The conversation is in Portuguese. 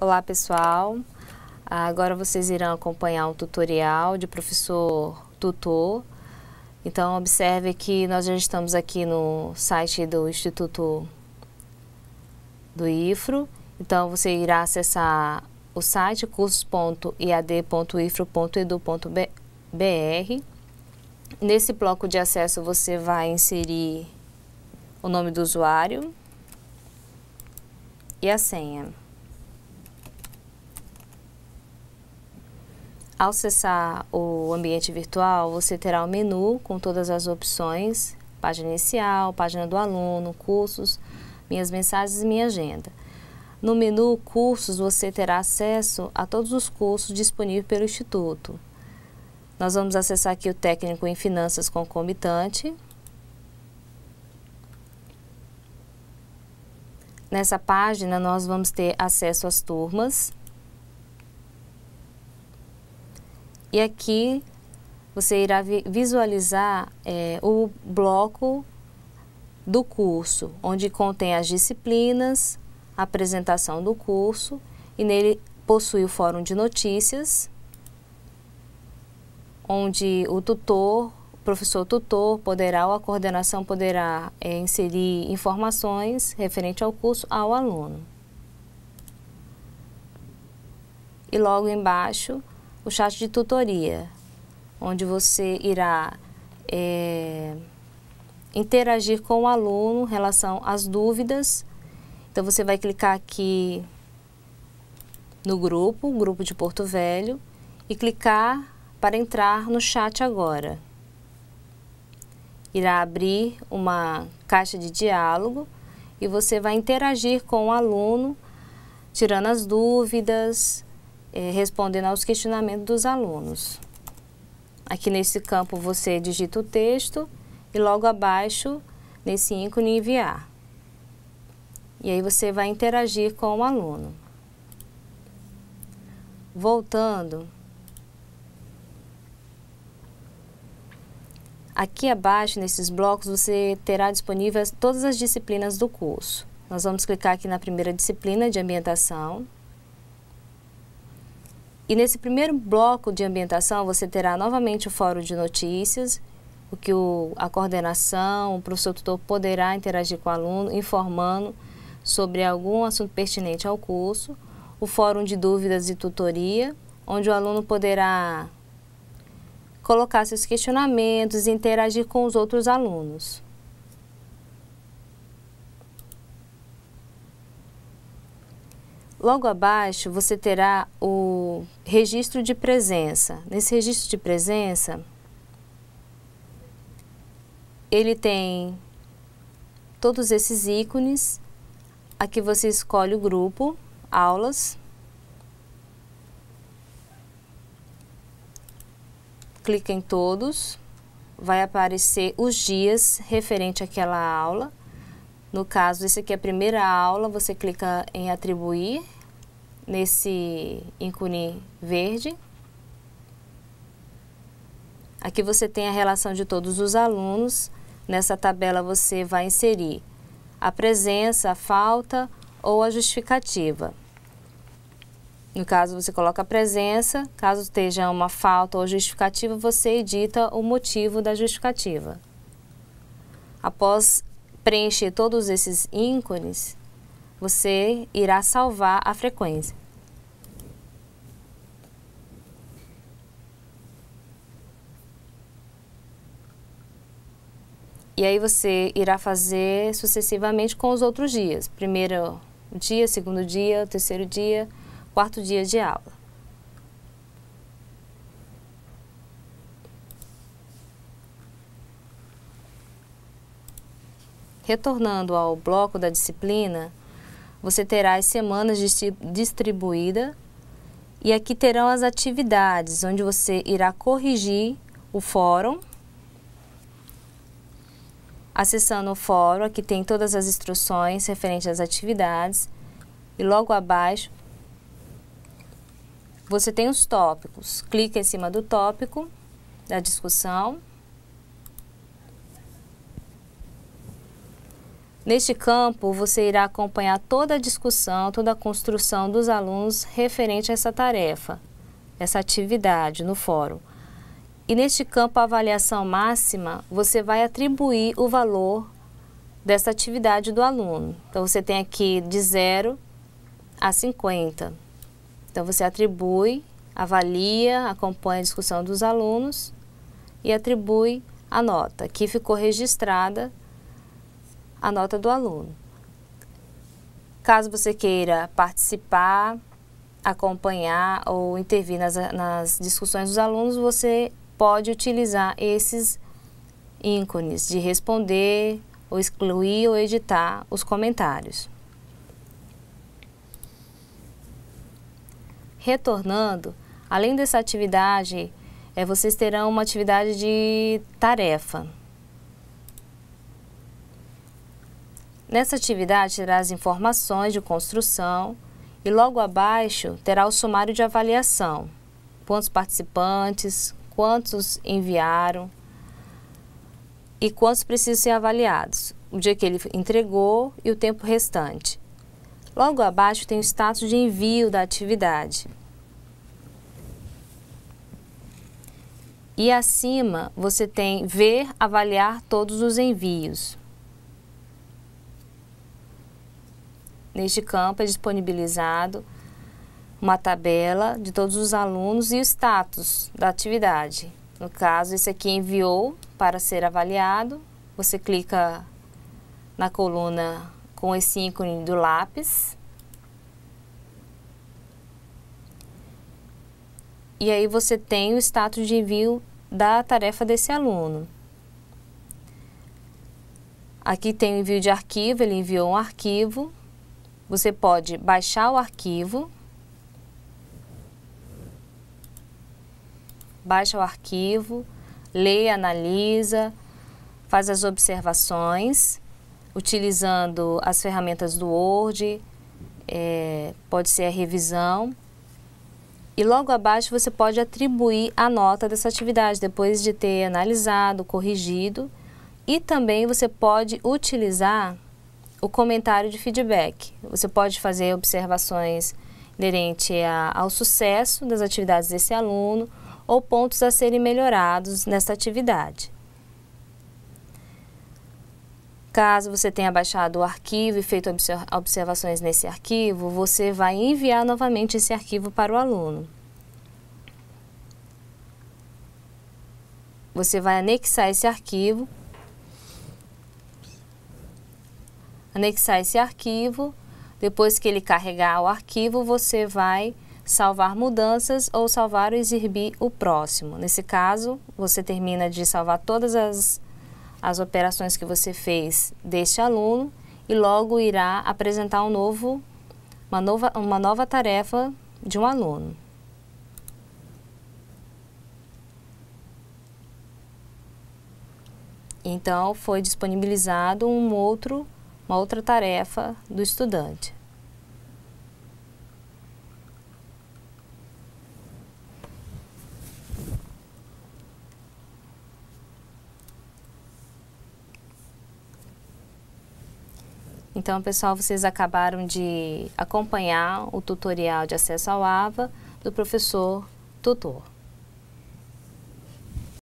Olá pessoal, agora vocês irão acompanhar um tutorial de professor tutor. Então observe que nós já estamos aqui no site do Instituto do IFRO. Então você irá acessar o site cursos.iad.ifro.edu.br. Nesse bloco de acesso você vai inserir o nome do usuário e a senha. Ao acessar o ambiente virtual, você terá o um menu com todas as opções, página inicial, página do aluno, cursos, minhas mensagens e minha agenda. No menu Cursos, você terá acesso a todos os cursos disponíveis pelo Instituto. Nós vamos acessar aqui o técnico em finanças concomitante. Nessa página, nós vamos ter acesso às turmas. E aqui você irá visualizar é, o bloco do curso, onde contém as disciplinas, a apresentação do curso e nele possui o fórum de notícias, onde o tutor, o professor tutor poderá ou a coordenação poderá é, inserir informações referente ao curso ao aluno. E logo embaixo o chat de tutoria, onde você irá é, interagir com o aluno em relação às dúvidas. Então, você vai clicar aqui no grupo, grupo de Porto Velho, e clicar para entrar no chat agora. Irá abrir uma caixa de diálogo e você vai interagir com o aluno, tirando as dúvidas, é, respondendo aos questionamentos dos alunos. Aqui nesse campo você digita o texto e logo abaixo, nesse ícone, enviar. E aí você vai interagir com o aluno. Voltando, aqui abaixo, nesses blocos, você terá disponíveis todas as disciplinas do curso. Nós vamos clicar aqui na primeira disciplina de ambientação. E nesse primeiro bloco de ambientação, você terá novamente o fórum de notícias, o que o, a coordenação, o professor tutor poderá interagir com o aluno, informando sobre algum assunto pertinente ao curso, o fórum de dúvidas e tutoria, onde o aluno poderá colocar seus questionamentos e interagir com os outros alunos. Logo abaixo, você terá o registro de presença. Nesse registro de presença, ele tem todos esses ícones. Aqui você escolhe o grupo, aulas. Clica em todos. Vai aparecer os dias referente àquela aula. No caso, esse aqui é a primeira aula, você clica em atribuir nesse ícone verde. Aqui você tem a relação de todos os alunos. Nessa tabela você vai inserir a presença, a falta ou a justificativa. No caso, você coloca a presença, caso esteja uma falta ou justificativa, você edita o motivo da justificativa. Após preencher todos esses ícones, você irá salvar a frequência. E aí você irá fazer sucessivamente com os outros dias. Primeiro dia, segundo dia, terceiro dia, quarto dia de aula. Retornando ao bloco da disciplina, você terá as semanas distribuídas e aqui terão as atividades, onde você irá corrigir o fórum acessando o fórum, aqui tem todas as instruções referentes às atividades. E logo abaixo, você tem os tópicos. Clica em cima do tópico da discussão. Neste campo, você irá acompanhar toda a discussão, toda a construção dos alunos referente a essa tarefa, essa atividade no fórum. E neste campo, avaliação máxima, você vai atribuir o valor dessa atividade do aluno. Então, você tem aqui de 0 a 50. Então, você atribui, avalia, acompanha a discussão dos alunos e atribui a nota. Aqui ficou registrada a nota do aluno. Caso você queira participar, acompanhar ou intervir nas, nas discussões dos alunos, você pode utilizar esses ícones de responder, ou excluir ou editar os comentários. Retornando, além dessa atividade, é, vocês terão uma atividade de tarefa. Nessa atividade, terá as informações de construção e logo abaixo terá o sumário de avaliação. Quantos participantes, quantos enviaram e quantos precisam ser avaliados, o dia que ele entregou e o tempo restante. Logo abaixo tem o status de envio da atividade. E acima você tem ver, avaliar todos os envios. Neste campo é disponibilizado uma tabela de todos os alunos e o status da atividade. No caso, esse aqui enviou para ser avaliado. Você clica na coluna com esse ícone do lápis. E aí você tem o status de envio da tarefa desse aluno. Aqui tem o envio de arquivo, ele enviou um arquivo. Você pode baixar o arquivo baixa o arquivo, lê, analisa, faz as observações, utilizando as ferramentas do Word, é, pode ser a revisão. E logo abaixo você pode atribuir a nota dessa atividade, depois de ter analisado, corrigido. E também você pode utilizar o comentário de feedback. Você pode fazer observações inerente a, ao sucesso das atividades desse aluno, ou pontos a serem melhorados nesta atividade. Caso você tenha baixado o arquivo e feito observações nesse arquivo, você vai enviar novamente esse arquivo para o aluno. Você vai anexar esse arquivo. Anexar esse arquivo. Depois que ele carregar o arquivo, você vai salvar mudanças ou salvar ou exibir o próximo. Nesse caso, você termina de salvar todas as, as operações que você fez deste aluno e logo irá apresentar um novo, uma, nova, uma nova tarefa de um aluno. Então, foi disponibilizado um outro, uma outra tarefa do estudante. Então, pessoal, vocês acabaram de acompanhar o tutorial de acesso ao AVA do professor tutor.